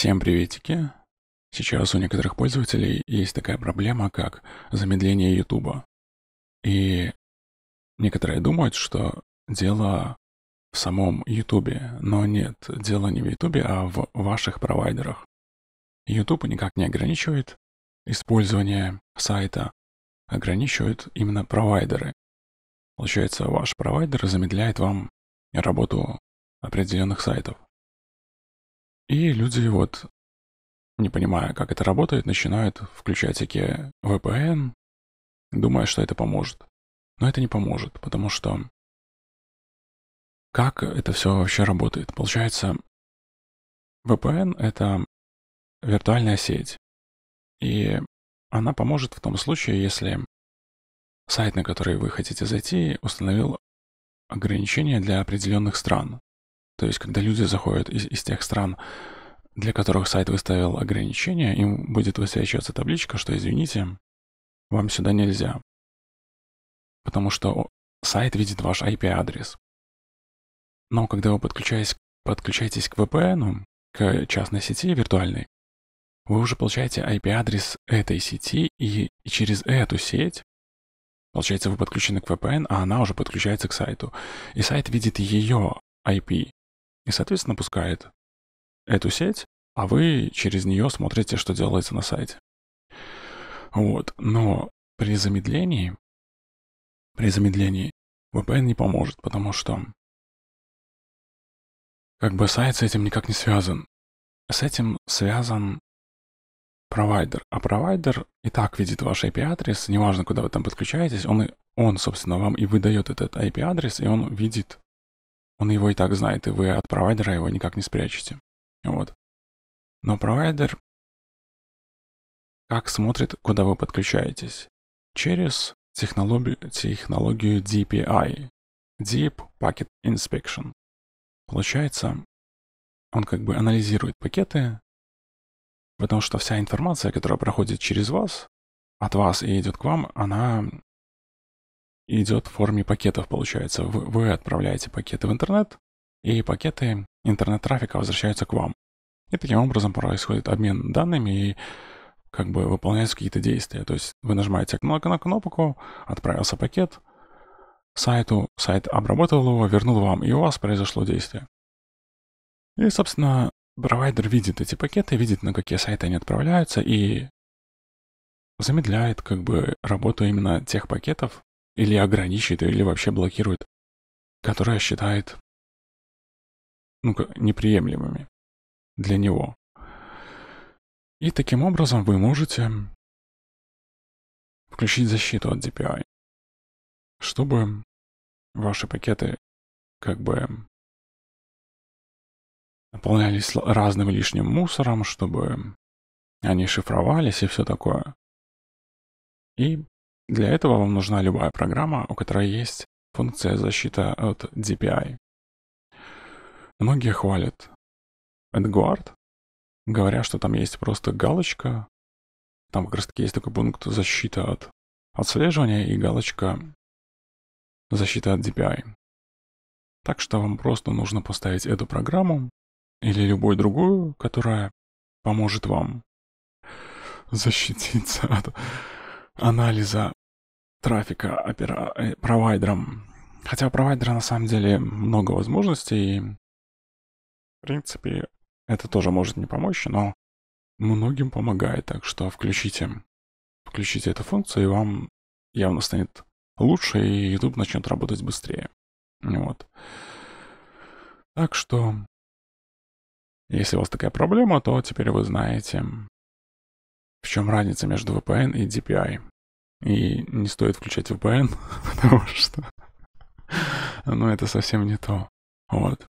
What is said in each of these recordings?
Всем приветики! Сейчас у некоторых пользователей есть такая проблема, как замедление YouTube. И некоторые думают, что дело в самом YouTube, но нет, дело не в YouTube, а в ваших провайдерах. YouTube никак не ограничивает использование сайта, ограничивают именно провайдеры. Получается, ваш провайдер замедляет вам работу определенных сайтов. И люди вот, не понимая, как это работает, начинают включать всякие VPN, думая, что это поможет. Но это не поможет, потому что как это все вообще работает? Получается, VPN — это виртуальная сеть. И она поможет в том случае, если сайт, на который вы хотите зайти, установил ограничения для определенных стран. То есть, когда люди заходят из, из тех стран, для которых сайт выставил ограничения, им будет высвечиваться табличка, что, извините, вам сюда нельзя. Потому что сайт видит ваш IP-адрес. Но когда вы подключаетесь, к VPN, к частной сети виртуальной, вы уже получаете IP-адрес этой сети, и, и через эту сеть, получается, вы подключены к VPN, а она уже подключается к сайту. И сайт видит ее IP, и, соответственно, пускает эту сеть, а вы через нее смотрите, что делается на сайте. Вот. Но при замедлении, при замедлении VPN не поможет, потому что как бы сайт с этим никак не связан. С этим связан провайдер. А провайдер и так видит ваш IP-адрес, неважно, куда вы там подключаетесь, он, он, собственно, вам и выдает этот IP-адрес, и он видит он его и так знает, и вы от провайдера его никак не спрячете. Вот. Но провайдер как смотрит, куда вы подключаетесь? Через технологию, технологию DPI, Deep Packet Inspection. Получается, он как бы анализирует пакеты, потому что вся информация, которая проходит через вас, от вас и идет к вам, она идет в форме пакетов, получается. Вы, вы отправляете пакеты в интернет, и пакеты интернет-трафика возвращаются к вам. И таким образом происходит обмен данными и как бы выполняются какие-то действия. То есть вы нажимаете на кнопку, отправился пакет сайту, сайт обработал его, вернул вам, и у вас произошло действие. И, собственно, провайдер видит эти пакеты, видит, на какие сайты они отправляются, и замедляет как бы работу именно тех пакетов, или ограничит, или вообще блокирует, которое считает ну, неприемлемыми для него. И таким образом вы можете включить защиту от DPI, чтобы ваши пакеты как бы наполнялись разным лишним мусором, чтобы они шифровались и все такое. И для этого вам нужна любая программа, у которой есть функция защита от DPI. Многие хвалят AdGuard, говоря, что там есть просто галочка, там как раз таки есть такой пункт защита от отслеживания и галочка защита от DPI. Так что вам просто нужно поставить эту программу или любую другую, которая поможет вам защититься от анализа трафика опера... Э, провайдерам. Хотя у провайдера на самом деле много возможностей. В принципе, это тоже может не помочь, но многим помогает. Так что включите, включите эту функцию, и вам явно станет лучше, и YouTube начнет работать быстрее. Вот. Так что, если у вас такая проблема, то теперь вы знаете, в чем разница между VPN и DPI. И не стоит включать VPN, потому что... ну, это совсем не то. Вот.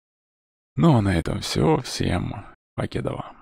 Ну, а на этом все. Всем покедова.